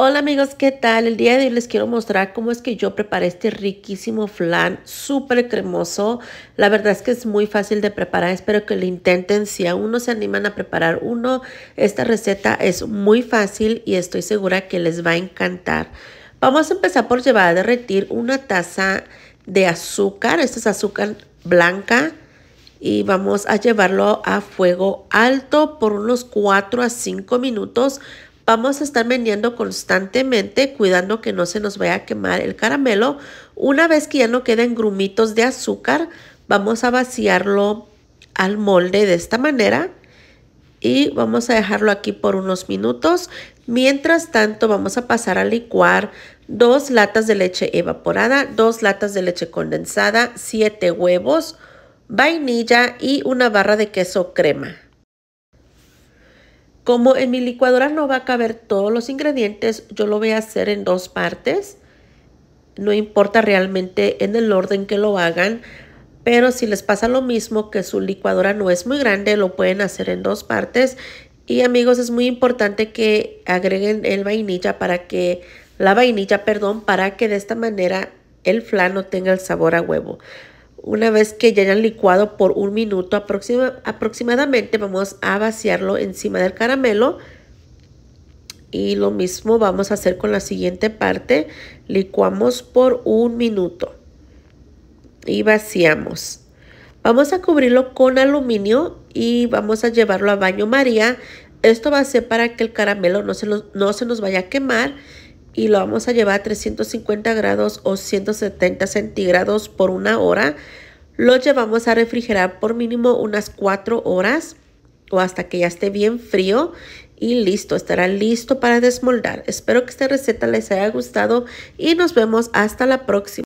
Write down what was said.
Hola amigos, ¿qué tal? El día de hoy les quiero mostrar cómo es que yo preparé este riquísimo flan, súper cremoso. La verdad es que es muy fácil de preparar, espero que lo intenten. Si aún no se animan a preparar uno, esta receta es muy fácil y estoy segura que les va a encantar. Vamos a empezar por llevar a derretir una taza de azúcar, esta es azúcar blanca. Y vamos a llevarlo a fuego alto por unos 4 a 5 minutos Vamos a estar vendiendo constantemente, cuidando que no se nos vaya a quemar el caramelo. Una vez que ya no queden grumitos de azúcar, vamos a vaciarlo al molde de esta manera y vamos a dejarlo aquí por unos minutos. Mientras tanto vamos a pasar a licuar dos latas de leche evaporada, dos latas de leche condensada, siete huevos, vainilla y una barra de queso crema. Como en mi licuadora no va a caber todos los ingredientes, yo lo voy a hacer en dos partes. No importa realmente en el orden que lo hagan, pero si les pasa lo mismo que su licuadora no es muy grande, lo pueden hacer en dos partes. Y amigos, es muy importante que agreguen el vainilla para que, la vainilla, perdón, para que de esta manera el flan no tenga el sabor a huevo. Una vez que ya hayan licuado por un minuto aproximadamente, vamos a vaciarlo encima del caramelo. Y lo mismo vamos a hacer con la siguiente parte. Licuamos por un minuto. Y vaciamos. Vamos a cubrirlo con aluminio y vamos a llevarlo a baño María. Esto va a ser para que el caramelo no se, no se nos vaya a quemar y lo vamos a llevar a 350 grados o 170 centígrados por una hora. Lo llevamos a refrigerar por mínimo unas 4 horas o hasta que ya esté bien frío y listo, estará listo para desmoldar. Espero que esta receta les haya gustado y nos vemos hasta la próxima.